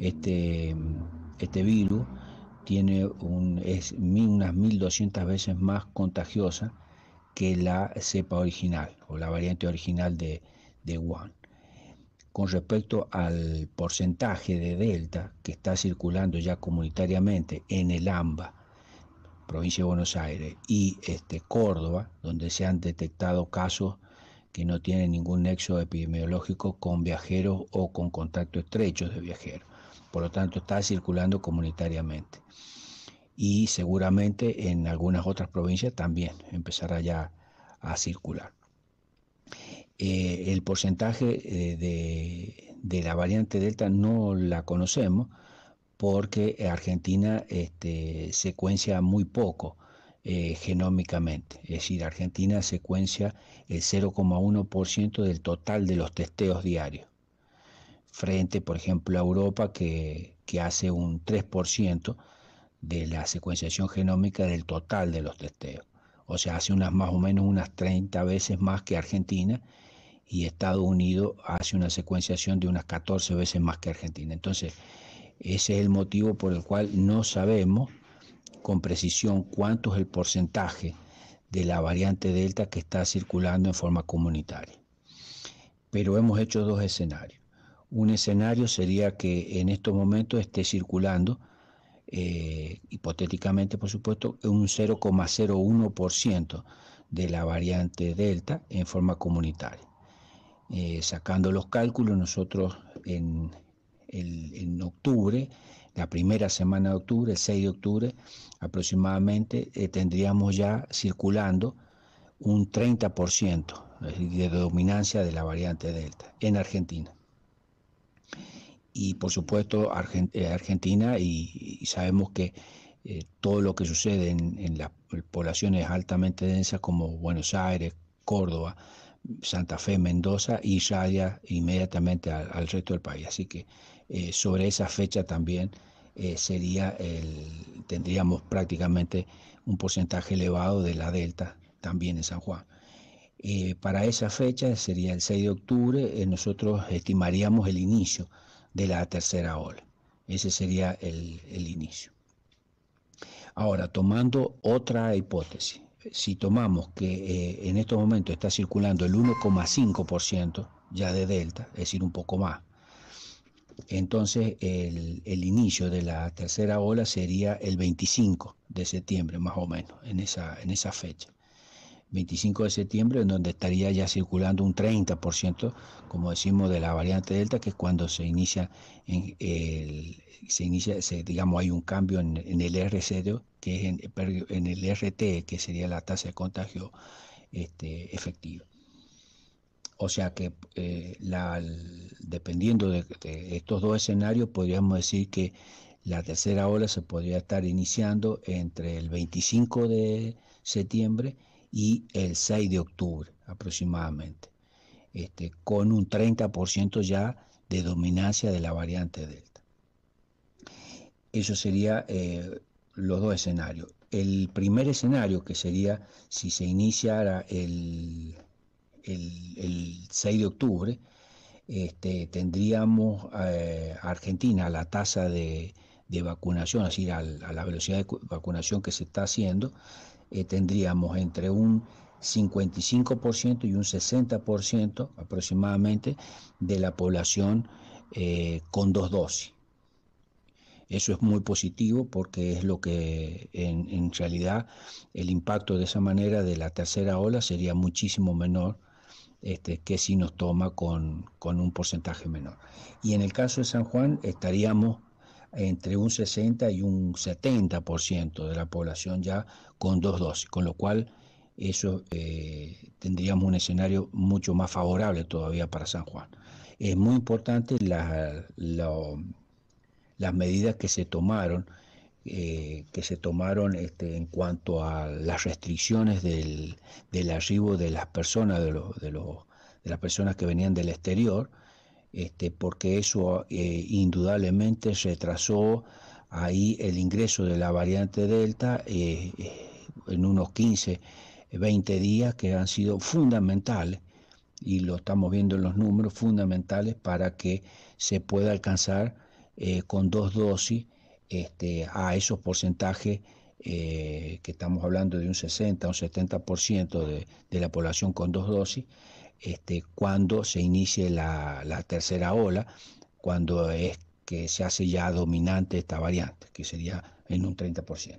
Este, este, virus tiene es unas 1200 veces más contagiosa que la cepa original o la variante original de, de Wuhan. Con respecto al porcentaje de delta que está circulando ya comunitariamente en el AMBA, provincia de Buenos Aires, y este, Córdoba, donde se han detectado casos que no tienen ningún nexo epidemiológico con viajeros o con contacto estrechos de viajeros por lo tanto está circulando comunitariamente. Y seguramente en algunas otras provincias también empezará ya a circular. Eh, el porcentaje eh, de, la variante Delta no la conocemos porque Argentina este, secuencia muy poco. Eh, genómicamente. Es decir, Argentina secuencia el 0,1% del total de los testeos diarios frente, por ejemplo, a Europa, que, hace un 3% de la secuenciación genómica del total de los testeos. O sea, hace unas más o menos unas 30 veces más que Argentina y Estados Unidos hace una secuenciación de unas 14 veces más que Argentina. Entonces, ese es el motivo por el cual no sabemos con precisión cuánto es el porcentaje de la variante Delta que está circulando en forma comunitaria. Pero hemos hecho dos escenarios. Un escenario sería que en estos momentos esté circulando, eh, hipotéticamente por supuesto, un 0,01% de la variante Delta en forma comunitaria. Eh, sacando los cálculos, nosotros en, octubre, la primera semana de octubre, el 6 de octubre aproximadamente, eh, tendríamos ya circulando un 30% de dominancia de la variante Delta en Argentina y por supuesto eh, Argentina y, sabemos que eh, todo lo que sucede en, las poblaciones altamente densas como Buenos Aires, Córdoba, Santa Fe, Mendoza y ya inmediatamente al, resto del país. Así que eh, sobre esa fecha también sería tendríamos prácticamente un porcentaje elevado de la delta también en San Juan. para esa fecha, sería el 6 de octubre, nosotros estimaríamos el inicio de la tercera ola. Ese sería el, inicio. Ahora, tomando otra hipótesis, si tomamos que eh, en estos momentos está circulando el 1,5% ya de delta, es decir, un poco más, entonces el, el, inicio de la tercera ola sería el 25 de septiembre, más o menos, en esa, en esa fecha. 25 de septiembre, en donde estaría ya circulando un 30%, como decimos, de la variante Delta, que es cuando se inicia, en se inicia digamos, hay un cambio en, el R0, que es en, el RT, que sería la tasa de contagio este, efectiva. O sea que eh, dependiendo de estos dos escenarios, podríamos decir que la tercera ola se podría estar iniciando entre el 25 de septiembre y el 6 de octubre aproximadamente, este, con un 30% ya de dominancia de la variante Delta. Eso sería eh, los dos escenarios. El primer escenario, que sería si se iniciara el, el, 6 de octubre, este, tendríamos eh, a Argentina la tasa de, vacunación, así a la velocidad de vacunación que se está haciendo, eh, tendríamos entre un 55% y un 60% aproximadamente de la población eh, con dos dosis. Eso es muy positivo porque es lo que en, realidad el impacto de esa manera de la tercera ola sería muchísimo menor este, que si nos toma con, con un porcentaje menor. Y en el caso de San Juan estaríamos entre un 60 y un 70% de la población ya con dos dosis, con lo cual eso eh, tendríamos un escenario mucho más favorable todavía para San Juan. Es muy importante las medidas que se tomaron, eh, que se tomaron este, en cuanto a las restricciones del, arribo de las personas, de las personas que venían del exterior, este, porque eso eh, indudablemente retrasó ahí el ingreso de la variante Delta eh, eh, en unos 15, 20 días que han sido fundamentales y lo estamos viendo en los números fundamentales para que se pueda alcanzar con dos dosis este, a esos porcentajes eh, que estamos hablando de un 60 o un 70% de, de la población con dos dosis, este, cuando se inicie la, la tercera ola, cuando es que se hace ya dominante esta variante, que sería en un 30%.